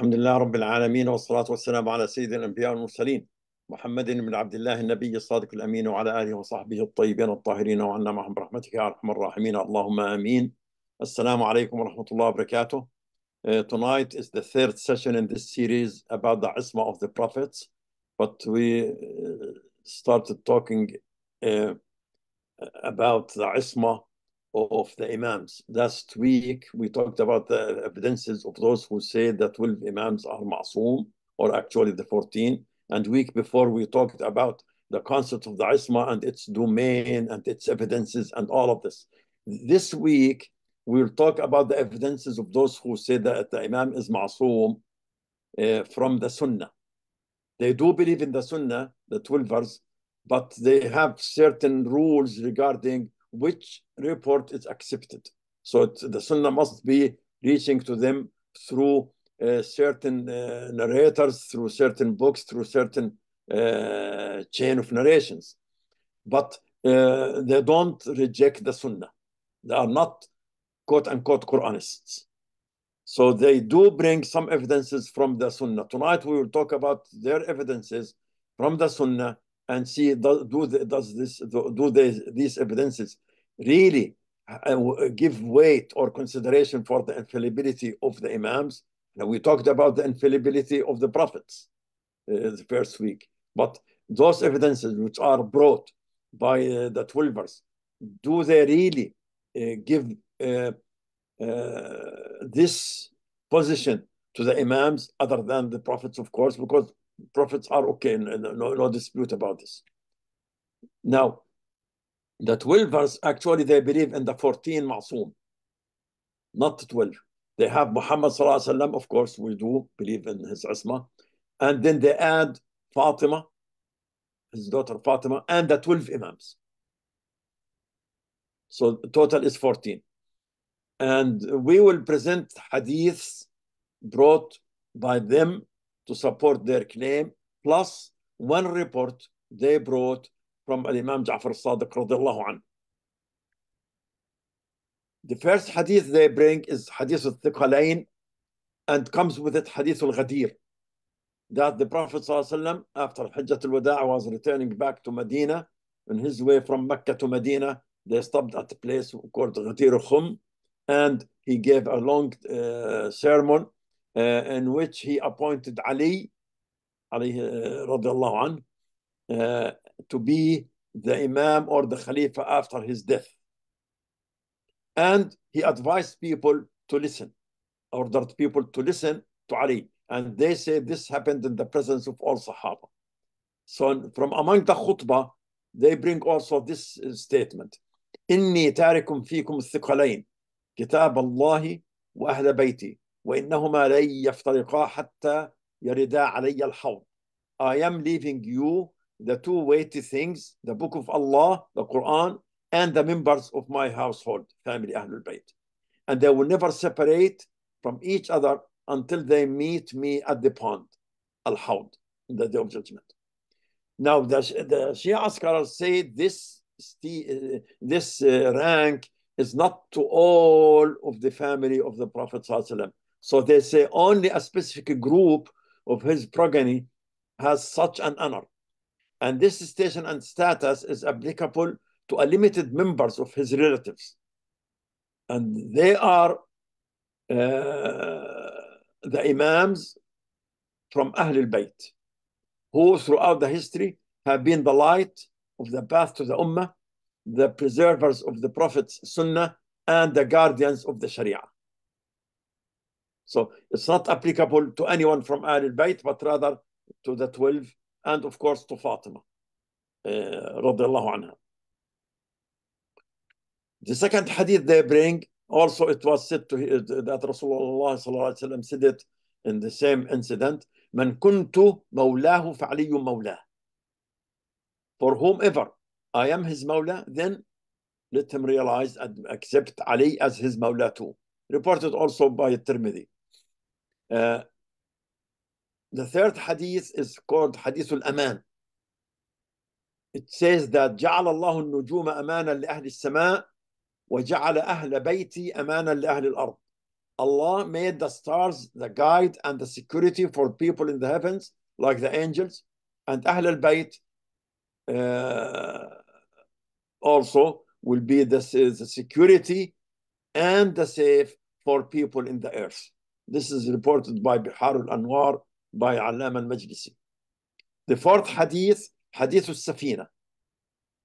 الحمد لله رب العالمين والصلاة والسلام على سيد الأنبياء والمرسلين محمد بن عبد الله النبي الصادق الأمين وعلى آله وصحبه الطيبين الطاهرين وعنا معهم برحمتك يا أرحم الراحمين اللهم آمين السلام عليكم ورحمة الله وبركاته Uh, tonight is the third session in this series about the Isma of the Prophets, but we uh, started talking uh, about the Isma of the Imams. Last week, we talked about the evidences of those who say that 12 Imams are ma'soom, or actually the 14. And week before, we talked about the concept of the Isma and its domain and its evidences and all of this. This week, we'll talk about the evidences of those who say that the Imam is ma'soom uh, from the Sunnah. They do believe in the Sunnah, the 12ers, but they have certain rules regarding which report is accepted. So the Sunnah must be reaching to them through uh, certain uh, narrators, through certain books, through certain uh, chain of narrations. But uh, they don't reject the Sunnah. They are not quote unquote Quranists. So they do bring some evidences from the Sunnah. Tonight we will talk about their evidences from the Sunnah and see do, do does this do, do these evidences really uh, give weight or consideration for the infallibility of the imams. Now we talked about the infallibility of the prophets uh, the first week, but those evidences which are brought by uh, the twelvers, do they really uh, give uh, uh, this position to the imams other than the prophets, of course, because prophets are okay, no, no dispute about this. Now, the 12ers actually they believe in the 14 Masum, not 12. They have Muhammad وسلم, of course, we do believe in his asma, and then they add Fatima, his daughter Fatima, and the 12 Imams. So total is 14. And we will present hadiths brought by them to support their claim, plus one report they brought from Imam Ja'far al-Sadiq radiallahu anhu. The first hadith they bring is hadith al-Thiqalain and comes with it hadith al-Ghadir that the Prophet ﷺ after Hajjat al-Wada' was returning back to Medina on his way from Mecca to Medina they stopped at a place called Ghadir al-Khum and he gave a long uh, sermon uh, in which he appointed Ali, Ali uh, radiallahu anhu, uh, to be the Imam or the Khalifa after his death. And he advised people to listen, ordered people to listen to Ali. And they say this happened in the presence of all Sahaba. So from among the khutbah, they bring also this statement. tarikum تارك thiqalain kitab Allahi wa وأهل bayti, وإنهما لن يفترقا حتى يردا علي الحوض I am leaving you the two weighty things the book of Allah the Quran and the members of my household family Ahlul Bayt and they will never separate from each other until they meet me at the pond al-hawd in the day of judgment now the, the Shia scholars say this this uh, rank is not to all of the family of the Prophet ﷺ. So they say only a specific group of his progeny has such an honor. And this station and status is applicable to a limited members of his relatives. And they are uh, the imams from Ahl al-Bayt, who throughout the history have been the light of the path to the Ummah, the preservers of the Prophet's Sunnah, and the guardians of the Sharia. So it's not applicable to anyone from Ahlul Bayt, but rather to the 12 and of course to Fatima uh, radiallahu anha. The second hadith they bring, also it was said to uh, that Rasulullah said it in the same incident, Man kuntu مولاه فعلي For whomever I am his mawla, then let him realize and accept Ali as his mawla too. Reported also by Tirmidhi. Uh, the third hadith is called Hadith al-Aman. It says that جعل الله النجوم أمانا لأهل السماء وجعل أهل بيتي أمانا لأهل الأرض. Allah made the stars the guide and the security for people in the heavens, like the angels, and Ahl al Bayt uh, also will be the, the security and the safe for people in the earth. This is reported by Bihar al-Anwar by Alam al-Majlisi. The fourth hadith al السفينة.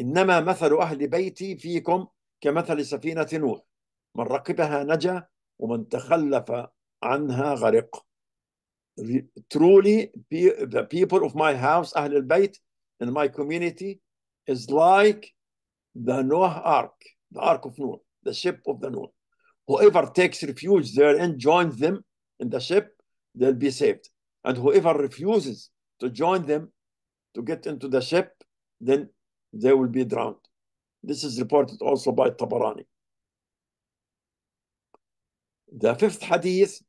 إنما مثل أهل بيتي فيكم كمثل سفينة نوح من ركبها نجا ومن تخلف عنها غرق. Truly the people of my house أهل البيت in my community is like the Noah ark, the ark of Noah, the ship of the Noah. Whoever takes refuge there and joins them in the ship, they'll be saved. And whoever refuses to join them to get into the ship, then they will be drowned. This is reported also by Tabarani. The fifth hadith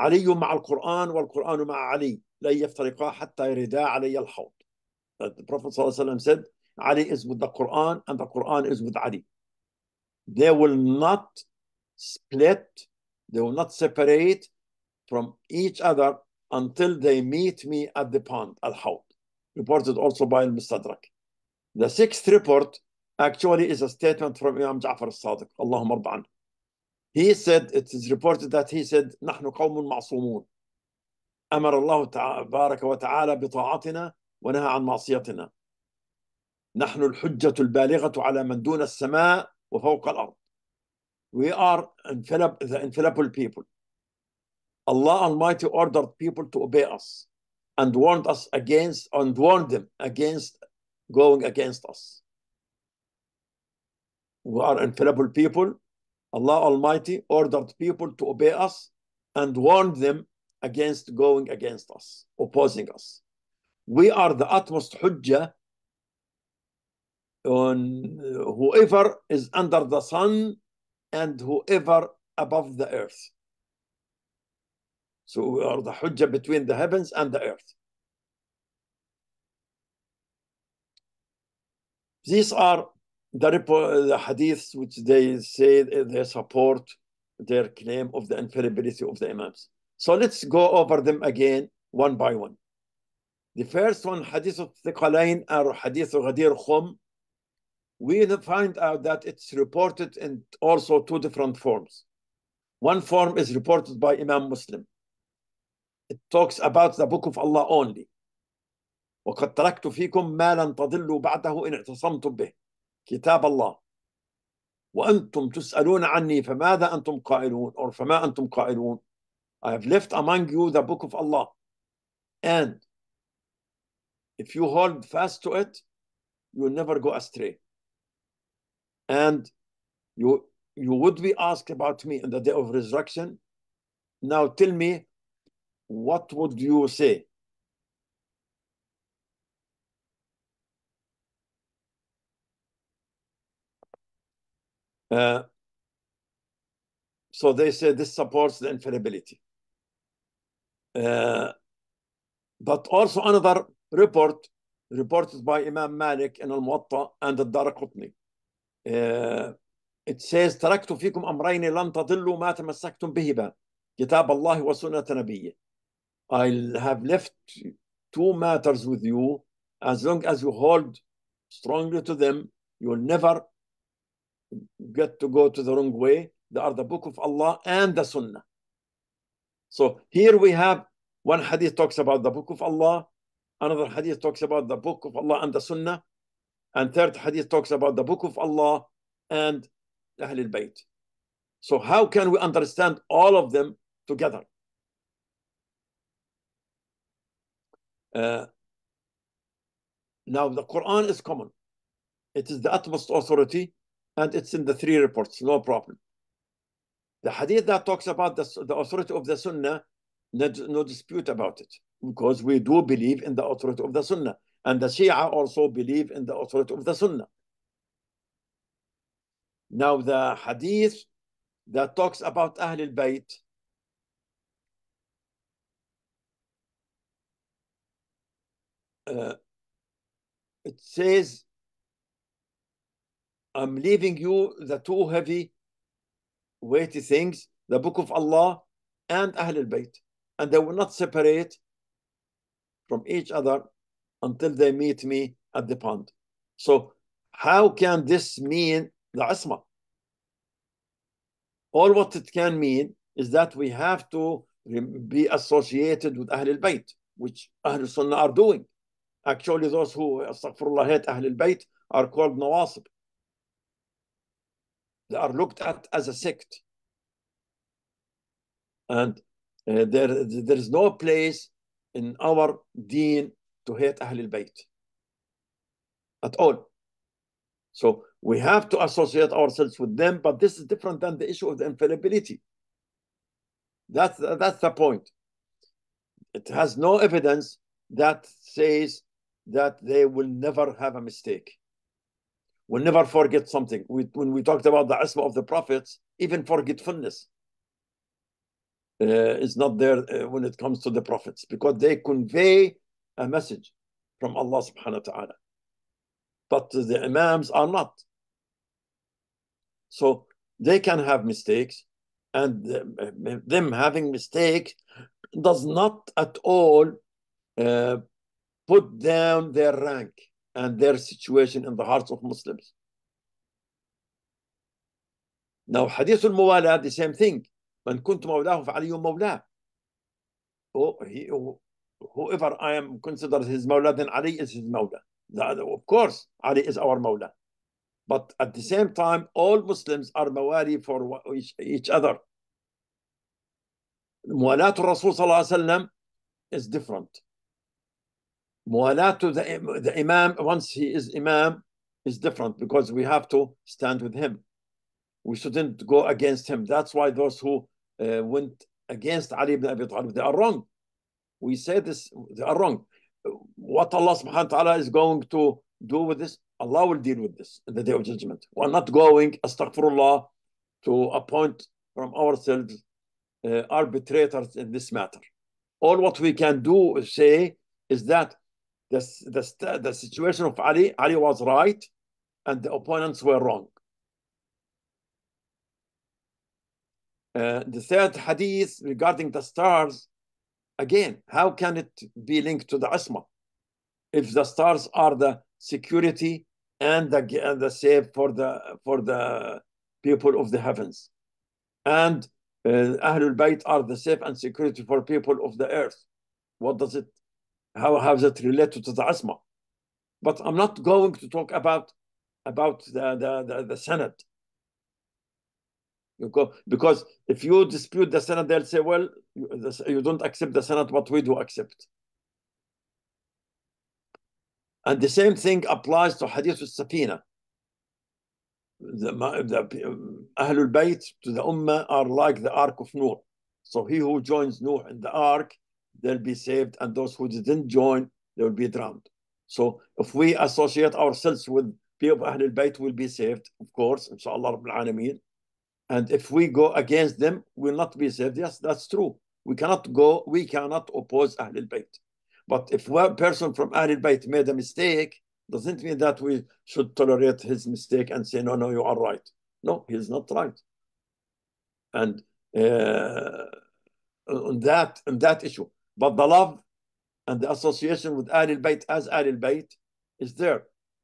علي مع القرآن والقرآن مع علي لا يفترقا حتى يردا علي الحوض. The Prophet وسلم said, Ali is with the Quran and the Quran is with Ali. They will not split, they will not separate from each other until they meet me at the pond, al hawd reported also by al-Mustadrak. The sixth report actually is a statement from Imam Ja'far al-Sadiq, Allahumma arba'an. He said, it is reported that he said, نحن قوم معصومون. أمر الله بارك وتعالى بطاعتنا ونهى عن معصيتنا. نحن الحجة البالغة على من دون السماء وفوق الأرض. We are infallible, the infallible people. Allah Almighty ordered people to obey us and warned us against and warned them against going against us. We are infallible people. Allah Almighty ordered people to obey us and warned them against going against us, opposing us. We are the utmost hujjah on whoever is under the sun and whoever above the earth. So we are the hujjah between the heavens and the earth. These are the, the hadiths which they say they support their claim of the infallibility of the imams. So let's go over them again one by one. The first one, Hadith of Thiqalain or Hadith of Ghadir Khum, we find out that it's reported in also two different forms. One form is reported by Imam Muslim, it talks about the book of Allah only وقد تركت فيكم ما لن تضلوا بعده إن اعتصمتم به كتاب الله وأنتم تسألون عني فماذا أنتم قائلون or فما أنتم قائلون I have left among you the book of Allah and if you hold fast to it you will never go astray and you you would be asked about me on the day of resurrection now tell me what would you say? Uh, so they say this supports the infallibility. Uh, but also another report reported by Imam Malik in Al-Muwatta and Al-Darqutni. Uh, it says تركت فيكم أمرين لن تضلوا ما تمسكتم بهما كتاب الله وسنة نبيه i have left two matters with you. As long as you hold strongly to them, you will never get to go to the wrong way. They are the book of Allah and the Sunnah. So here we have one hadith talks about the book of Allah, another hadith talks about the book of Allah and the Sunnah, and third hadith talks about the book of Allah and Ahlul Bayt. So how can we understand all of them together? Uh, now, the Quran is common, it is the utmost authority, and it's in the three reports, no problem. The hadith that talks about the, the authority of the Sunnah, no, no dispute about it, because we do believe in the authority of the Sunnah, and the Shia also believe in the authority of the Sunnah. Now, the hadith that talks about Ahlul Bayt, uh, it says, I'm leaving you the two heavy weighty things, the Book of Allah and Ahl al-Bayt. And they will not separate from each other until they meet me at the pond. So how can this mean the Asma? All what it can mean is that we have to be associated with Ahl al-Bayt, which Ahl sunnah are doing. Actually, those who, astaghfirullah, hate Ahlul Bayt are called Nawasib. They are looked at as a sect. And uh, there, there is no place in our deen to hate Ahlul Bayt at all. So we have to associate ourselves with them, but this is different than the issue of the infallibility. That's, that's the point. It has no evidence that says that they will never have a mistake. Will never forget something. We, when we talked about the asma of the prophets, even forgetfulness uh, is not there uh, when it comes to the prophets because they convey a message from Allah subhanahu wa ta'ala. But the Imams are not. So they can have mistakes, and uh, them having mistakes does not at all uh, put down their rank and their situation in the hearts of Muslims. Now, Hadith al-Muwala, the same thing. When kuntu mawlahu fa'aliyu mawla. Oh, he, whoever I am considered his mawla, then Ali is his mawla. of course, Ali is our mawla. But at the same time, all Muslims are mawali for each, each other. Muwalat Rasul is different. Muwalat to the, the Imam, once he is Imam, is different because we have to stand with him. We shouldn't go against him. That's why those who uh, went against Ali ibn Abi Talib, they are wrong. We say this, they are wrong. What Allah subhanahu wa ta'ala is going to do with this, Allah will deal with this in the day of judgment. We're not going, astaghfirullah, to appoint from ourselves uh, arbitrators in this matter. All what we can do is say is that the, the, the situation of Ali, Ali was right and the opponents were wrong. Uh, the third hadith regarding the stars, again, how can it be linked to the asma? If the stars are the security and the, and the safe for the for the people of the heavens, and uh, Ahlul Bayt are the safe and security for people of the earth. What does it how, how that related to the asthma. But I'm not going to talk about about the, the, the, the Senate. You go, because if you dispute the Senate, they'll say, well, you, don't accept the Senate, but we do accept. And the same thing applies to Hadith with safina The, the um, Ahlul Bayt to the Ummah are like the Ark of Noor. So he who joins Noor in the Ark they'll be saved, and those who didn't join, they'll be drowned. So if we associate ourselves with people of Ahlul Bayt, will be saved, of course, inshallah, Rabbil Alameen. And if we go against them, we'll not be saved. Yes, that's true. We cannot go, we cannot oppose Ahlul Bayt. But if one person from Ahlul Bayt made a mistake, doesn't mean that we should tolerate his mistake and say, no, no, you are right. No, he's not right. And uh, on that on that issue, but the love and the association with Al Bayt as Al Bayt is there.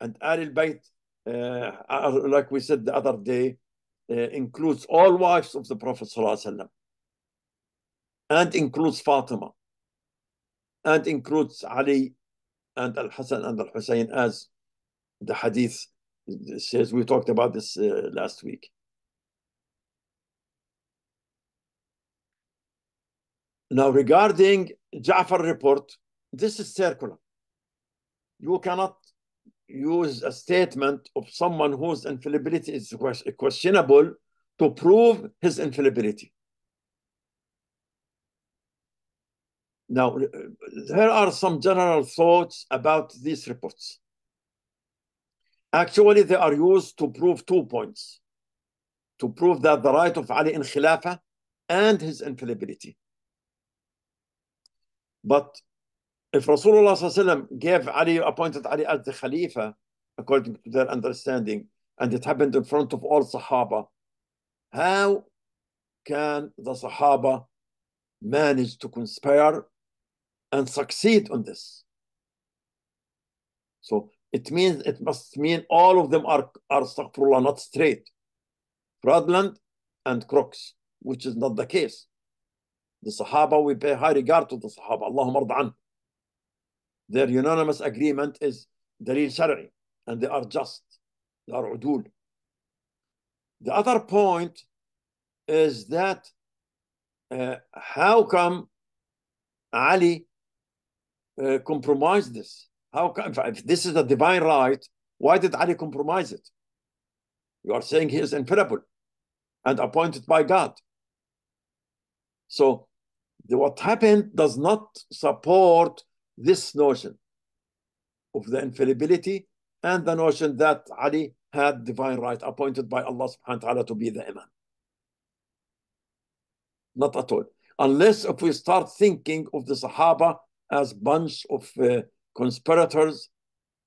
And Al Bayt, uh, like we said the other day, uh, includes all wives of the Prophet and includes Fatima and includes Ali and Al Hassan and Al Hussein as the hadith says. We talked about this uh, last week. Now, regarding Ja'far report, this is circular. You cannot use a statement of someone whose infallibility is questionable to prove his infallibility. Now, uh, there are some general thoughts about these reports. Actually, they are used to prove two points to prove that the right of Ali in Khilafah and his infallibility. But if Rasulullah gave Ali, appointed Ali as the Khalifa, according to their understanding, and it happened in front of all Sahaba, how can the Sahaba manage to conspire and succeed on this? So it means it must mean all of them are are astaghfirullah, not straight, fraudland and crooks, which is not the case the Sahaba, we pay high regard to the Sahaba. Allahumma arda Their unanimous agreement is dalil shar'i, and they are just, they are udul. The other point is that uh, how come Ali uh, compromised this? How come, if this is a divine right, why did Ali compromise it? You are saying he is infallible and appointed by God. So the, what happened does not support this notion of the infallibility and the notion that Ali had divine right appointed by Allah subhanahu wa ta'ala to be the Imam. Not at all. Unless if we start thinking of the Sahaba as bunch of uh, conspirators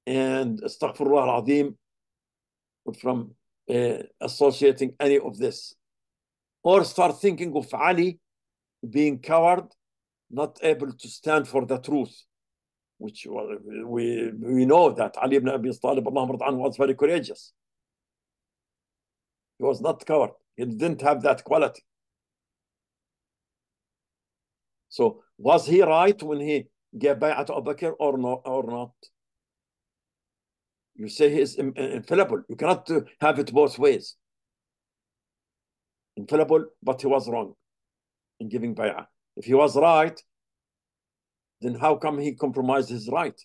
and astaghfirullah al-azim from uh, associating any of this. Or start thinking of Ali being coward, not able to stand for the truth, which we, we know that Ali ibn Abi Talib was very courageous. He was not coward. He didn't have that quality. So was he right when he gave bay'at Abu Bakr or, no, or not? You say he is infallible. You cannot uh, have it both ways. Infallible, but he was wrong in giving bay'ah. If he was right, then how come he compromised his right?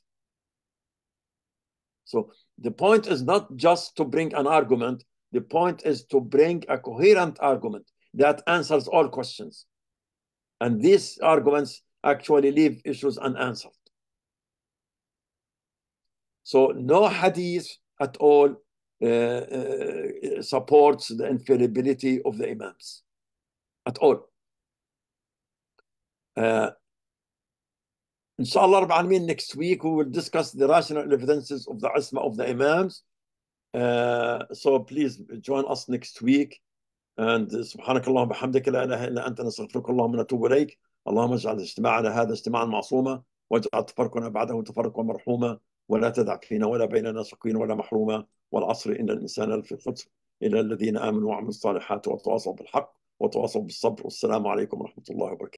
So the point is not just to bring an argument, the point is to bring a coherent argument that answers all questions. And these arguments actually leave issues unanswered. So no hadith at all uh, uh, supports the infallibility of the imams at all. آه، ان شاء الله رب العالمين next week we will discuss the rational evidences of the عصمة of the imams. Uh, so please join us next week. And سبحانك اللهم وبحمدك لا اله الا انت نستغفرك اللهم ونتوب اليك. اللهم اجعل اجتماعنا هذا اجتماعا معصوما واجعل تفرقنا بعده تفرقا مرحوما ولا تدع فينا ولا بيننا شقيا ولا محروما والعصر ان الانسان لفي خسر الى الذين امنوا وعملوا الصالحات وتواصوا بالحق وتواصوا بالصبر والسلام عليكم ورحمه الله وبركاته.